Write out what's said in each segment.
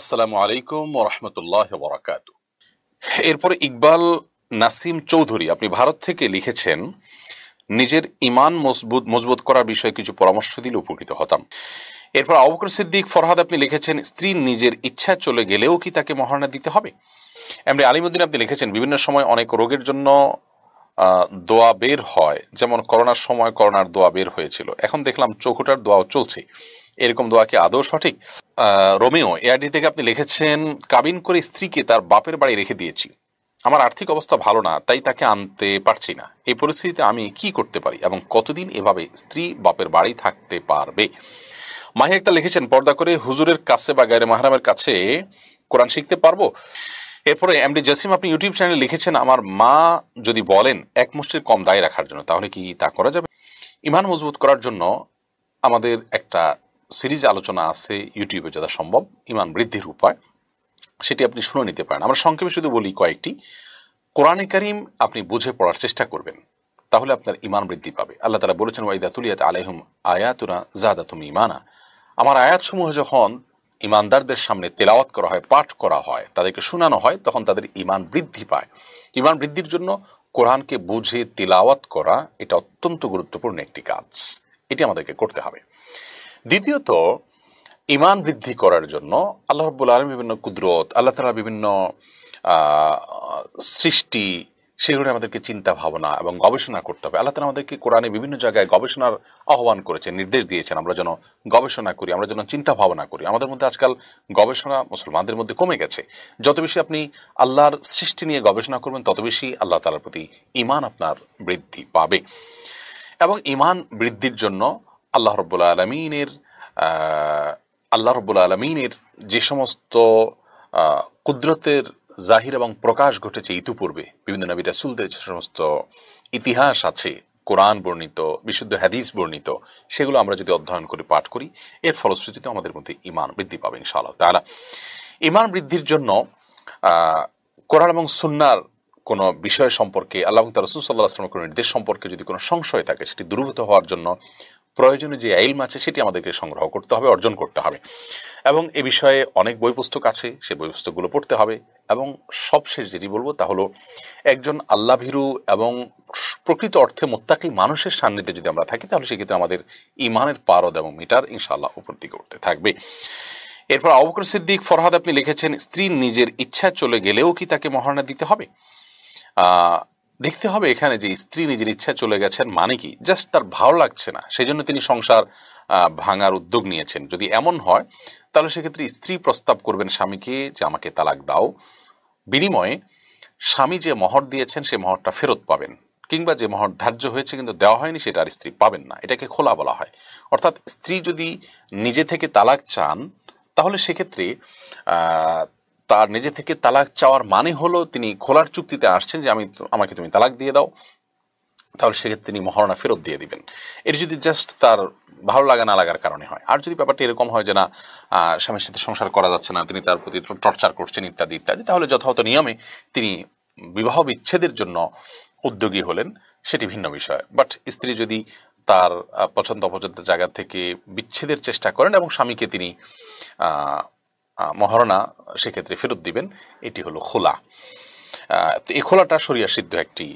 আসসালামু আলাইকুম রহমতুল্লাহ বরাকাত এরপরে ইকবাল নাসিম চৌধুরী আপনি ভারত থেকে লিখেছেন নিজের ইমান মজবুত মজবুত করার বিষয়ে কিছু পরামর্শ দিলে উপকৃত হতাম এরপর অবকর সিদ্দিক ফরহাদ আপনি লিখেছেন স্ত্রী নিজের ইচ্ছা চলে গেলেও কি তাকে মহারণা দিতে হবে এমনি আলিমুদ্দিন আপনি লিখেছেন বিভিন্ন সময় অনেক রোগের জন্য দোয়া বের হয় যেমন করোনার সময় করোনার দোয়া বের হয়েছিল এখন দেখলাম চোখটার দোয়াও চলছে এরকম দোয়া কি আদৌ সঠিক রোমিও এআরডি থেকে আপনি লিখেছেন কাবিন করে স্ত্রীকে তার বাপের বাড়ি রেখে দিয়েছি আমার আর্থিক অবস্থা ভালো না তাই তাকে আনতে পারছি না এই পরিস্থিতিতে আমি কি করতে পারি এবং কতদিন এভাবে স্ত্রী বাপের বাড়ি থাকতে পারবে মাহি একটা লিখেছেন পর্দা করে হুজুরের কাছে বা গায়ের মাহারামের কাছে কোরআন শিখতে পারবো এরপরে এমডি জাসিম আপনি ইউটিউব চ্যানেলে লিখেছেন আমার মা যদি বলেন এক মুষ্টির কম দায় রাখার জন্য তাহলে কি তা করা যাবে ইমান মজবুত করার জন্য আমাদের একটা সিরিজ আলোচনা আছে ইউটিউবে যথা সম্ভব ইমান বৃদ্ধির উপায় সেটি আপনি শুনে নিতে পারেন আমরা সংক্ষেপে শুধু বলি কয়েকটি কোরআনে কারিম আপনি বুঝে পড়ার চেষ্টা করবেন তাহলে আপনার ইমান বৃদ্ধি পাবে আল্লাহ তালা বলেছেন ওয়াইদা তুলিয়াত আলাইহুম আয়াতুনা জাদা তুমি ইমানা আমার আয়াতসমূহ যখন ইমানদারদের সামনে তেলাওয়াত করা হয় পাঠ করা হয় তাদেরকে শোনানো হয় তখন তাদের ইমান বৃদ্ধি পায় ইমান বৃদ্ধির জন্য কোরআনকে বুঝে তেলাওয়াত করা এটা অত্যন্ত গুরুত্বপূর্ণ একটি কাজ এটি আমাদেরকে করতে হবে দ্বিতীয়ত ইমান বৃদ্ধি করার জন্য আল্লাহ রব্বুল আলম বিভিন্ন কুদরত আল্লাহ তালা বিভিন্ন সৃষ্টি সেগুলো আমাদেরকে চিন্তা ভাবনা এবং গবেষণা করতে হবে আল্লাহ তালা আমাদেরকে কোরআনে বিভিন্ন জায়গায় গবেষণার আহ্বান করেছেন নির্দেশ দিয়েছেন আমরা যেন গবেষণা করি আমরা যেন চিন্তা ভাবনা করি আমাদের মধ্যে আজকাল গবেষণা মুসলমানদের মধ্যে কমে গেছে যত বেশি আপনি আল্লাহর সৃষ্টি নিয়ে গবেষণা করবেন তত বেশি আল্লাহ তালার প্রতি ইমান আপনার বৃদ্ধি পাবে এবং ইমান বৃদ্ধির জন্য আল্লাহ রব্বুল আলমিনের আল্লাহ রব্বুল আলমিনের যে সমস্ত কুদরতের জাহির এবং প্রকাশ ঘটেছে ইতিপূর্বে বিভিন্ন নবী রাসুলদের যে সমস্ত ইতিহাস আছে কোরআন বর্ণিত বিশুদ্ধ হাদিস বর্ণিত সেগুলো আমরা যদি অধ্যয়ন করে পাঠ করি এর ফলশ্রুতিতে আমাদের মধ্যে ইমান বৃদ্ধি পাবে ইনশাআল্লাহ তাহলে ইমান বৃদ্ধির জন্য কোরআন এবং সুন্নার কোনো বিষয় সম্পর্কে আল্লাহ তার রসুল সাল্লাহ আসলামের কোনো নির্দেশ সম্পর্কে যদি কোনো সংশয় থাকে সেটি দূরীভূত হওয়ার জন্য প্রয়োজনে যে এলম আছে সেটি আমাদেরকে সংগ্রহ করতে হবে অর্জন করতে হবে এবং এ বিষয়ে অনেক বই পুস্তক আছে সে বই পুস্তকগুলো পড়তে হবে এবং সবশেষ যেটি বলবো তা হলো একজন আল্লাভীরু এবং প্রকৃত অর্থে মোত্তাকি মানুষের সান্নিধ্যে যদি আমরা থাকি তাহলে সেক্ষেত্রে আমাদের ইমানের পারদ এবং মিটার ইনশাল্লাহ উপর দিকে উঠতে থাকবে এরপর অবকর সিদ্দিক ফরহাদ আপনি লিখেছেন স্ত্রী নিজের ইচ্ছা চলে গেলেও কি তাকে মহারণা দিতে হবে দেখতে হবে এখানে যে স্ত্রী নিজের ইচ্ছা চলে গেছেন মানে কি জাস্ট তার ভালো লাগছে না সেই জন্য তিনি সংসার ভাঙার উদ্যোগ নিয়েছেন যদি এমন হয় তাহলে সেক্ষেত্রে স্ত্রী প্রস্তাব করবেন স্বামীকে যে আমাকে তালাক দাও বিনিময়ে স্বামী যে মহর দিয়েছেন সে মহরটা ফেরত পাবেন কিংবা যে মহর ধার্য হয়েছে কিন্তু দেওয়া হয়নি সেটা আর স্ত্রী পাবেন না এটাকে খোলা বলা হয় অর্থাৎ স্ত্রী যদি নিজে থেকে তালাক চান তাহলে সেক্ষেত্রে তার নিজে থেকে তালাক চাওয়ার মানে হলো তিনি খোলার চুক্তিতে আসছেন যে আমি আমাকে তুমি তালাক দিয়ে দাও তাহলে সেক্ষেত্রে তিনি মহারণা ফেরত দিয়ে দিবেন এটি যদি জাস্ট তার ভালো লাগা না লাগার কারণে হয় আর যদি ব্যাপারটি এরকম হয় যে না স্বামীর সাথে সংসার করা যাচ্ছে না তিনি তার প্রতি টর্চার করছেন ইত্যাদি ইত্যাদি তাহলে যথাযথ নিয়মে তিনি বিবাহ বিচ্ছেদের জন্য উদ্যোগী হলেন সেটি ভিন্ন বিষয় বাট স্ত্রী যদি তার পছন্দ অপছন্দ জায়গা থেকে বিচ্ছেদের চেষ্টা করেন এবং স্বামীকে তিনি মহারণা সেক্ষেত্রে ফেরত দিবেন এটি হলো খোলা তো এই খোলাটা সরিয়া সিদ্ধ একটি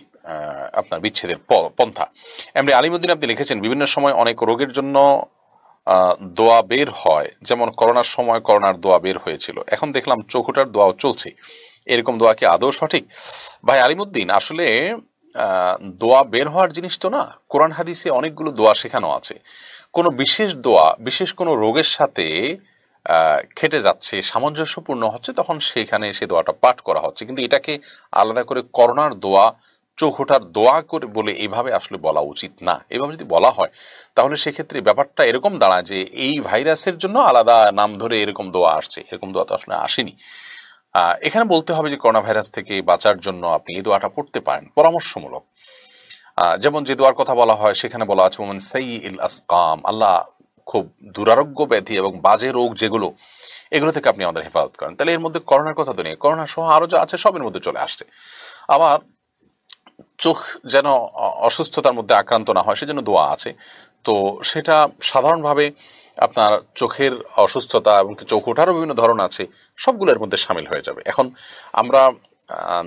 আপনার বিচ্ছেদের পন্থা এমনি আলিমুদ্দিন আপনি লিখেছেন বিভিন্ন সময় অনেক রোগের জন্য দোয়া বের হয় যেমন করোনার সময় করোনার দোয়া বের হয়েছিল এখন দেখলাম চৌখুটার দোয়াও চলছে এরকম দোয়া কি আদৌ সঠিক ভাই আলিমুদ্দিন আসলে দোয়া বের হওয়ার জিনিস তো না কোরআন হাদিসে অনেকগুলো দোয়া শেখানো আছে কোনো বিশেষ দোয়া বিশেষ কোনো রোগের সাথে খেটে যাচ্ছে সামঞ্জস্যপূর্ণ হচ্ছে তখন সেখানে সে দোয়াটা পাঠ করা হচ্ছে কিন্তু এটাকে আলাদা করে করোনার দোয়া চোখোটার দোয়া করে বলে এভাবে আসলে বলা উচিত না এভাবে যদি বলা হয় তাহলে সেক্ষেত্রে ব্যাপারটা এরকম দাঁড়ায় যে এই ভাইরাসের জন্য আলাদা নাম ধরে এরকম দোয়া আসছে এরকম দোয়া তো আসলে আসেনি এখানে বলতে হবে যে করোনা ভাইরাস থেকে বাঁচার জন্য আপনি এই দোয়াটা পড়তে পারেন পরামর্শমূলক যেমন যে দোয়ার কথা বলা হয় সেখানে বলা আছে মোমেন ইল আসকাম আল্লাহ খুব দুরারোগ্য ব্যাধি এবং বাজে রোগ যেগুলো এগুলো থেকে আপনি আমাদের হেফাজত করেন তাহলে এর মধ্যে করোনার কথা তো নেই করোনা সহ আরও যা আছে সবের মধ্যে চলে আসছে আবার চোখ যেন অসুস্থতার মধ্যে আক্রান্ত না হয় সেজন্য দোয়া আছে তো সেটা সাধারণভাবে আপনার চোখের অসুস্থতা এবং চোখ ওঠারও বিভিন্ন ধরন আছে সবগুলোর মধ্যে সামিল হয়ে যাবে এখন আমরা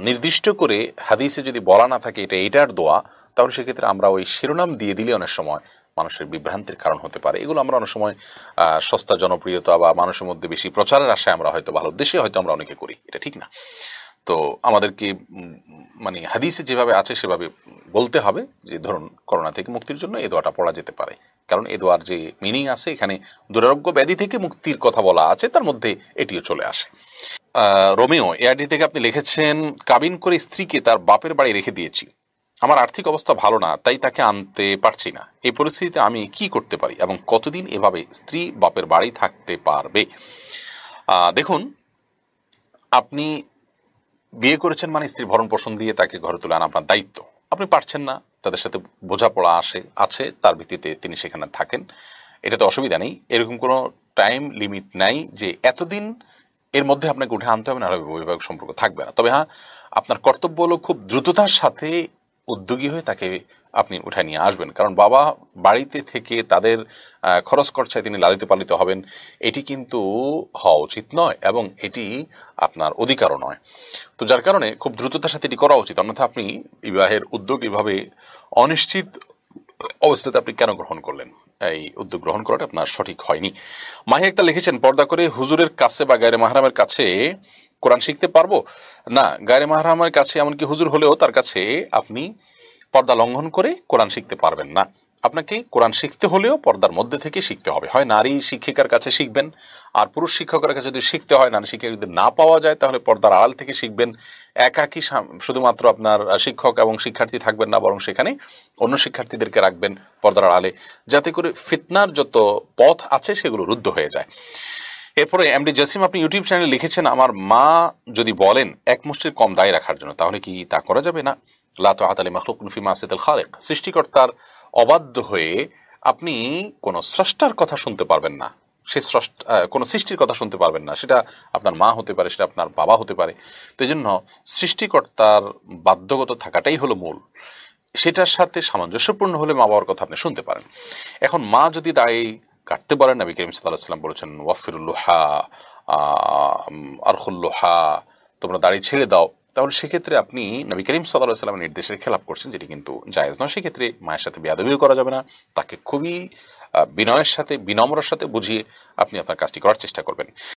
নির্দিষ্ট করে হাদিসে যদি বলা না থাকে এটা এটার দোয়া তাহলে সেক্ষেত্রে আমরা ওই শিরোনাম দিয়ে দিলে অনেক সময় মানুষের বিভ্রান্তির কারণ হতে পারে এগুলো আমরা অনেক সময় সস্তা জনপ্রিয়তা বা মানুষের মধ্যে বেশি প্রচারের আশায় আমরা হয়তো ভালো উদ্দেশ্যে হয়তো আমরা অনেকে করি এটা ঠিক না তো আমাদেরকে মানে হাদিসে যেভাবে আছে সেভাবে বলতে হবে যে ধরুন করোনা থেকে মুক্তির জন্য এ দোয়াটা পড়া যেতে পারে কারণ এ দোয়ার যে মিনিং আছে এখানে দুরারোগ্য ব্যাধি থেকে মুক্তির কথা বলা আছে তার মধ্যে এটিও চলে আসে রোমিও এআরডি থেকে আপনি লিখেছেন কাবিন করে স্ত্রীকে তার বাপের বাড়ি রেখে দিয়েছি আমার আর্থিক অবস্থা ভালো না তাই তাকে আনতে পারছি না এই পরিস্থিতিতে আমি কি করতে পারি এবং কতদিন এভাবে স্ত্রী বাপের বাড়ি থাকতে পারবে দেখুন আপনি বিয়ে করেছেন মানে স্ত্রীর ভরণ পোষণ দিয়ে তাকে ঘরে তুলে আনা আপনার দায়িত্ব আপনি পারছেন না তাদের সাথে বোঝাপড়া আসে আছে তার ভিত্তিতে তিনি সেখানে থাকেন এটাতে অসুবিধা নেই এরকম কোনো টাইম লিমিট নাই যে এতদিন এর মধ্যে আপনাকে উঠে আনতে হবে না বৈবাহিক সম্পর্ক থাকবে না তবে হ্যাঁ আপনার কর্তব্য হলো খুব দ্রুততার সাথে উদ্যোগী হয়ে তাকে আপনি উঠায় নিয়ে আসবেন কারণ বাবা বাড়িতে থেকে তাদের খরচ খরচায় তিনি লালিত পালিত হবেন এটি কিন্তু হওয়া উচিত নয় এবং এটি আপনার অধিকারও নয় তো যার কারণে খুব দ্রুততার সাথে এটি করা উচিত অন্যথা আপনি বিবাহের উদ্যোগ এভাবে অনিশ্চিত অবস্থাতে আপনি কেন গ্রহণ করলেন এই উদ্যোগ গ্রহণ করাটা আপনার সঠিক হয়নি মাহি একটা লিখেছেন পর্দা করে হুজুরের কাছে বা গায়ের মাহারামের কাছে কোরআন শিখতে পারবো না গায়ে মাহরামের কাছে এমনকি হুজুর হলেও তার কাছে আপনি পর্দা লঙ্ঘন করে কোরআন শিখতে পারবেন না আপনাকে কোরআন শিখতে হলেও পর্দার মধ্যে থেকে শিখতে হবে হয় নারী শিক্ষিকার কাছে শিখবেন আর পুরুষ শিক্ষকের কাছে যদি শিখতে হয় নারী শিক্ষিকা যদি না পাওয়া যায় তাহলে পর্দার আড়াল থেকে শিখবেন একাকি শুধুমাত্র আপনার শিক্ষক এবং শিক্ষার্থী থাকবেন না বরং সেখানে অন্য শিক্ষার্থীদেরকে রাখবেন পর্দার আড়ালে যাতে করে ফিতনার যত পথ আছে সেগুলো রুদ্ধ হয়ে যায় এরপরে এমডি জাসিম আপনি ইউটিউব চ্যানেলে লিখেছেন আমার মা যদি বলেন এক মুষ্টির কম দায় রাখার জন্য তাহলে কি তা করা যাবে না লাতো আতালি মখলুকুল ফিমা আসিদুল খালেক সৃষ্টিকর্তার অবাধ্য হয়ে আপনি কোনো স্রষ্টার কথা শুনতে পারবেন না সে স্রষ্টা কোনো সৃষ্টির কথা শুনতে পারবেন না সেটা আপনার মা হতে পারে সেটা আপনার বাবা হতে পারে তো এই জন্য সৃষ্টিকর্তার বাধ্যগত থাকাটাই হলো মূল সেটার সাথে সামঞ্জস্যপূর্ণ হলে মা বাবার কথা আপনি শুনতে পারেন এখন মা যদি দায়ী কাটতে পারেন নবী করিম সাল্লাহ সাল্লাম বলেছেন ওয়াফিরুল্লুহা লোহা তোমরা দাড়ি ছেড়ে দাও তাহলে সেক্ষেত্রে আপনি নবী করিম সাল্লাহ সাল্লামের নির্দেশের খেলাপ করছেন যেটি কিন্তু জায়েজ নয় সেক্ষেত্রে মায়ের সাথে বেয়াদবিও করা যাবে না তাকে খুবই বিনয়ের সাথে বিনম্রর সাথে বুঝিয়ে আপনি আপনার কাজটি করার চেষ্টা করবেন